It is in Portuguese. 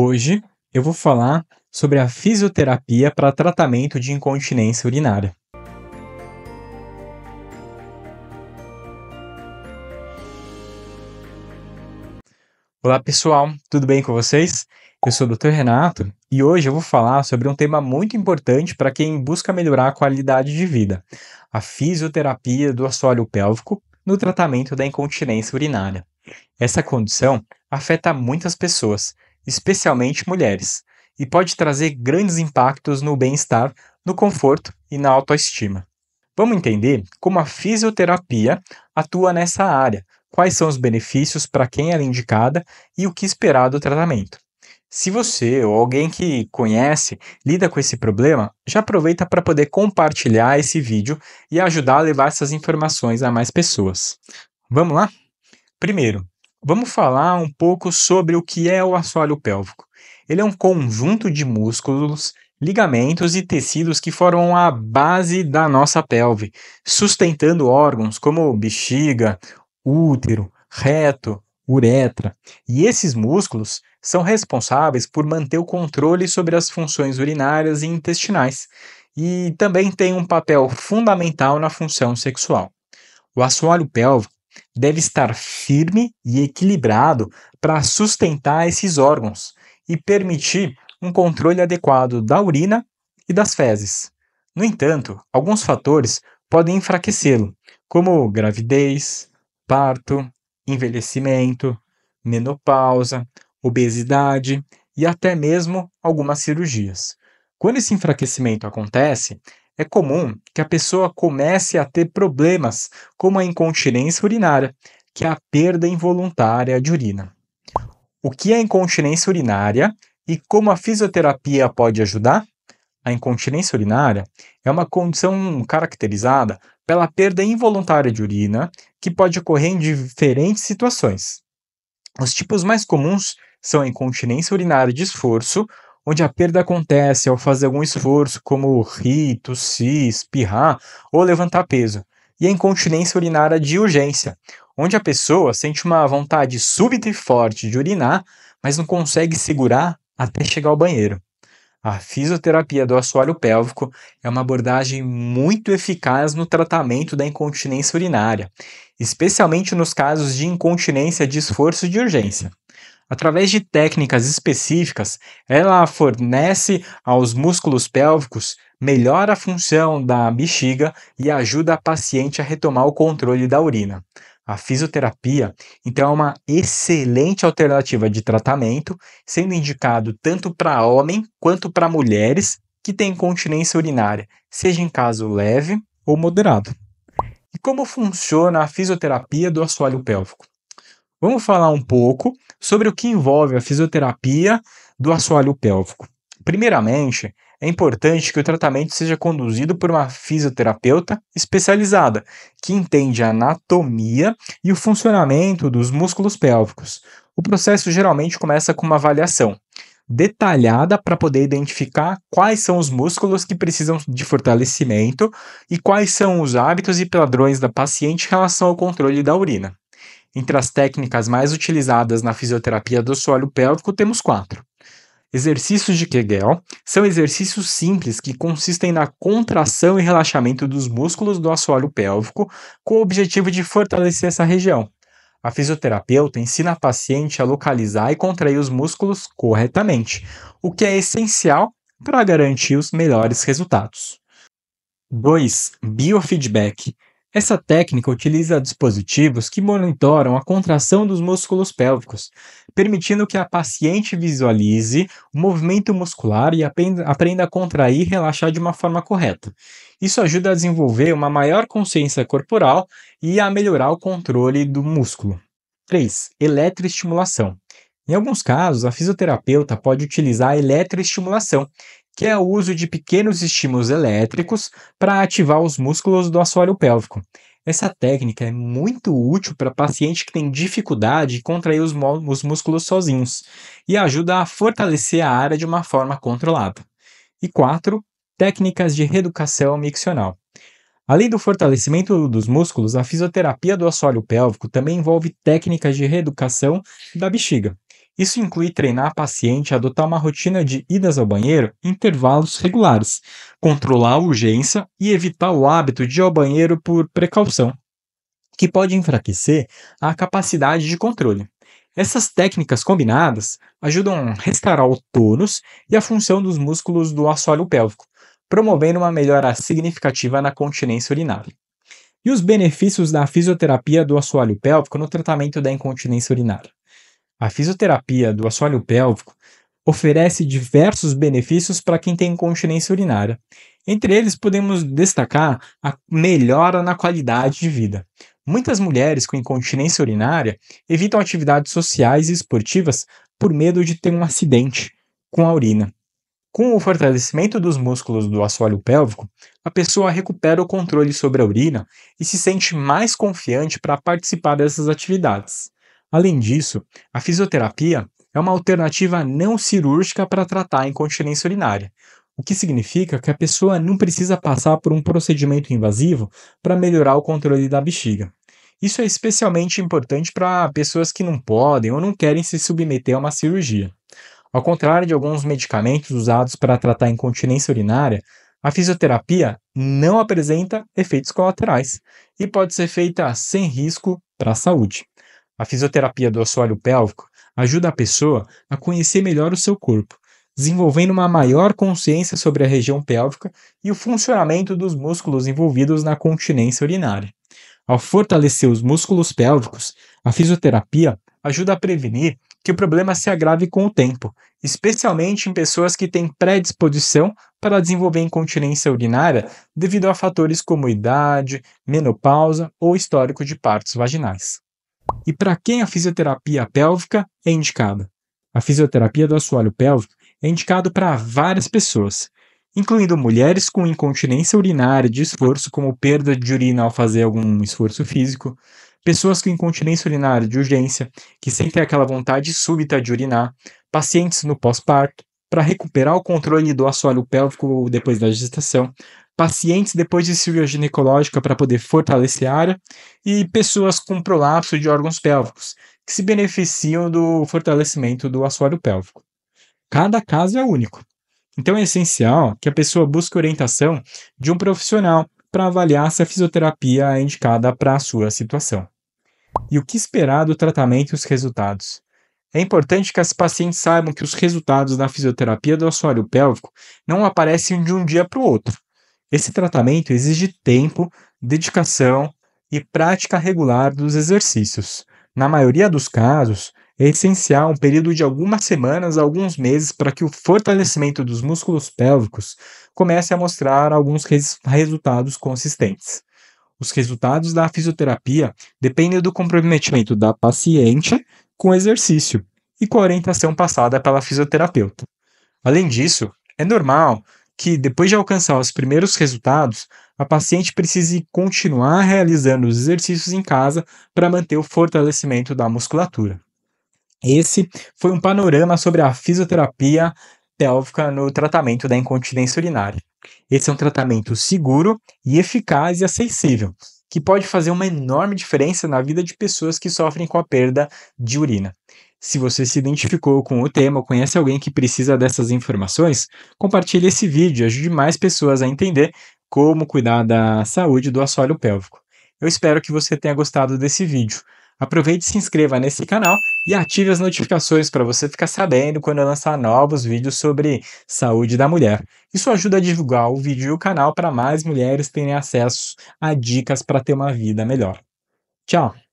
Hoje eu vou falar sobre a fisioterapia para tratamento de incontinência urinária. Olá pessoal, tudo bem com vocês? Eu sou o Dr. Renato e hoje eu vou falar sobre um tema muito importante para quem busca melhorar a qualidade de vida: a fisioterapia do assoalho pélvico no tratamento da incontinência urinária. Essa condição afeta muitas pessoas, especialmente mulheres, e pode trazer grandes impactos no bem-estar, no conforto e na autoestima. Vamos entender como a fisioterapia atua nessa área, quais são os benefícios para quem ela é indicada e o que esperar do tratamento. Se você ou alguém que conhece lida com esse problema, já aproveita para poder compartilhar esse vídeo e ajudar a levar essas informações a mais pessoas. Vamos lá? Primeiro, Vamos falar um pouco sobre o que é o assoalho pélvico. Ele é um conjunto de músculos, ligamentos e tecidos que formam a base da nossa pelve, sustentando órgãos como bexiga, útero, reto, uretra. E esses músculos são responsáveis por manter o controle sobre as funções urinárias e intestinais, e também têm um papel fundamental na função sexual. O assoalho pélvico deve estar firme e equilibrado para sustentar esses órgãos e permitir um controle adequado da urina e das fezes. No entanto, alguns fatores podem enfraquecê-lo, como gravidez, parto, envelhecimento, menopausa, obesidade e até mesmo algumas cirurgias. Quando esse enfraquecimento acontece, é comum que a pessoa comece a ter problemas, como a incontinência urinária, que é a perda involuntária de urina. O que é incontinência urinária e como a fisioterapia pode ajudar? A incontinência urinária é uma condição caracterizada pela perda involuntária de urina, que pode ocorrer em diferentes situações. Os tipos mais comuns são a incontinência urinária de esforço, onde a perda acontece ao fazer algum esforço, como rir, tossir, espirrar ou levantar peso, e a incontinência urinária de urgência, onde a pessoa sente uma vontade súbita e forte de urinar, mas não consegue segurar até chegar ao banheiro. A fisioterapia do assoalho pélvico é uma abordagem muito eficaz no tratamento da incontinência urinária, especialmente nos casos de incontinência de esforço de urgência. Através de técnicas específicas, ela fornece aos músculos pélvicos melhora a função da bexiga e ajuda a paciente a retomar o controle da urina. A fisioterapia, então, é uma excelente alternativa de tratamento, sendo indicado tanto para homem quanto para mulheres que têm incontinência urinária, seja em caso leve ou moderado. E como funciona a fisioterapia do assoalho pélvico? Vamos falar um pouco sobre o que envolve a fisioterapia do assoalho pélvico. Primeiramente, é importante que o tratamento seja conduzido por uma fisioterapeuta especializada, que entende a anatomia e o funcionamento dos músculos pélvicos. O processo geralmente começa com uma avaliação detalhada para poder identificar quais são os músculos que precisam de fortalecimento e quais são os hábitos e padrões da paciente em relação ao controle da urina. Entre as técnicas mais utilizadas na fisioterapia do assoalho pélvico, temos quatro. Exercícios de Kegel são exercícios simples que consistem na contração e relaxamento dos músculos do assoalho pélvico com o objetivo de fortalecer essa região. A fisioterapeuta ensina a paciente a localizar e contrair os músculos corretamente, o que é essencial para garantir os melhores resultados. 2. Biofeedback essa técnica utiliza dispositivos que monitoram a contração dos músculos pélvicos, permitindo que a paciente visualize o movimento muscular e aprenda a contrair e relaxar de uma forma correta. Isso ajuda a desenvolver uma maior consciência corporal e a melhorar o controle do músculo. 3. Eletroestimulação. Em alguns casos, a fisioterapeuta pode utilizar a eletroestimulação, que é o uso de pequenos estímulos elétricos para ativar os músculos do assoalho pélvico. Essa técnica é muito útil para paciente que tem dificuldade em contrair os, os músculos sozinhos e ajuda a fortalecer a área de uma forma controlada. E quatro, Técnicas de reeducação miccional. Além do fortalecimento dos músculos, a fisioterapia do assoalho pélvico também envolve técnicas de reeducação da bexiga. Isso inclui treinar a paciente a adotar uma rotina de idas ao banheiro em intervalos regulares, controlar a urgência e evitar o hábito de ir ao banheiro por precaução, que pode enfraquecer a capacidade de controle. Essas técnicas combinadas ajudam a restaurar o tônus e a função dos músculos do assoalho pélvico, promovendo uma melhora significativa na continência urinária. E os benefícios da fisioterapia do assoalho pélvico no tratamento da incontinência urinária? A fisioterapia do assoalho pélvico oferece diversos benefícios para quem tem incontinência urinária. Entre eles, podemos destacar a melhora na qualidade de vida. Muitas mulheres com incontinência urinária evitam atividades sociais e esportivas por medo de ter um acidente com a urina. Com o fortalecimento dos músculos do assoalho pélvico, a pessoa recupera o controle sobre a urina e se sente mais confiante para participar dessas atividades. Além disso, a fisioterapia é uma alternativa não cirúrgica para tratar a incontinência urinária, o que significa que a pessoa não precisa passar por um procedimento invasivo para melhorar o controle da bexiga. Isso é especialmente importante para pessoas que não podem ou não querem se submeter a uma cirurgia. Ao contrário de alguns medicamentos usados para tratar incontinência urinária, a fisioterapia não apresenta efeitos colaterais e pode ser feita sem risco para a saúde. A fisioterapia do assoalho pélvico ajuda a pessoa a conhecer melhor o seu corpo, desenvolvendo uma maior consciência sobre a região pélvica e o funcionamento dos músculos envolvidos na continência urinária. Ao fortalecer os músculos pélvicos, a fisioterapia ajuda a prevenir que o problema se agrave com o tempo, especialmente em pessoas que têm predisposição para desenvolver incontinência urinária devido a fatores como idade, menopausa ou histórico de partos vaginais e para quem a fisioterapia pélvica é indicada. A fisioterapia do assoalho pélvico é indicado para várias pessoas, incluindo mulheres com incontinência urinária de esforço, como perda de urina ao fazer algum esforço físico, pessoas com incontinência urinária de urgência, que sentem aquela vontade súbita de urinar, pacientes no pós-parto, para recuperar o controle do assoalho pélvico depois da gestação, pacientes depois de cirurgia ginecológica para poder fortalecer a área e pessoas com prolapso de órgãos pélvicos, que se beneficiam do fortalecimento do assoalho pélvico. Cada caso é único. Então é essencial que a pessoa busque orientação de um profissional para avaliar se a fisioterapia é indicada para a sua situação. E o que esperar do tratamento e os resultados? É importante que as pacientes saibam que os resultados da fisioterapia do assoalho pélvico não aparecem de um dia para o outro. Esse tratamento exige tempo, dedicação e prática regular dos exercícios. Na maioria dos casos, é essencial um período de algumas semanas a alguns meses para que o fortalecimento dos músculos pélvicos comece a mostrar alguns res resultados consistentes. Os resultados da fisioterapia dependem do comprometimento da paciente com o exercício e com a orientação passada pela fisioterapeuta. Além disso, é normal que, depois de alcançar os primeiros resultados, a paciente precise continuar realizando os exercícios em casa para manter o fortalecimento da musculatura. Esse foi um panorama sobre a fisioterapia pélvica no tratamento da incontinência urinária. Esse é um tratamento seguro e eficaz e acessível, que pode fazer uma enorme diferença na vida de pessoas que sofrem com a perda de urina. Se você se identificou com o tema ou conhece alguém que precisa dessas informações, compartilhe esse vídeo, ajude mais pessoas a entender como cuidar da saúde do assoalho pélvico. Eu espero que você tenha gostado desse vídeo. Aproveite e se inscreva nesse canal e ative as notificações para você ficar sabendo quando eu lançar novos vídeos sobre saúde da mulher. Isso ajuda a divulgar o vídeo e o canal para mais mulheres terem acesso a dicas para ter uma vida melhor. Tchau!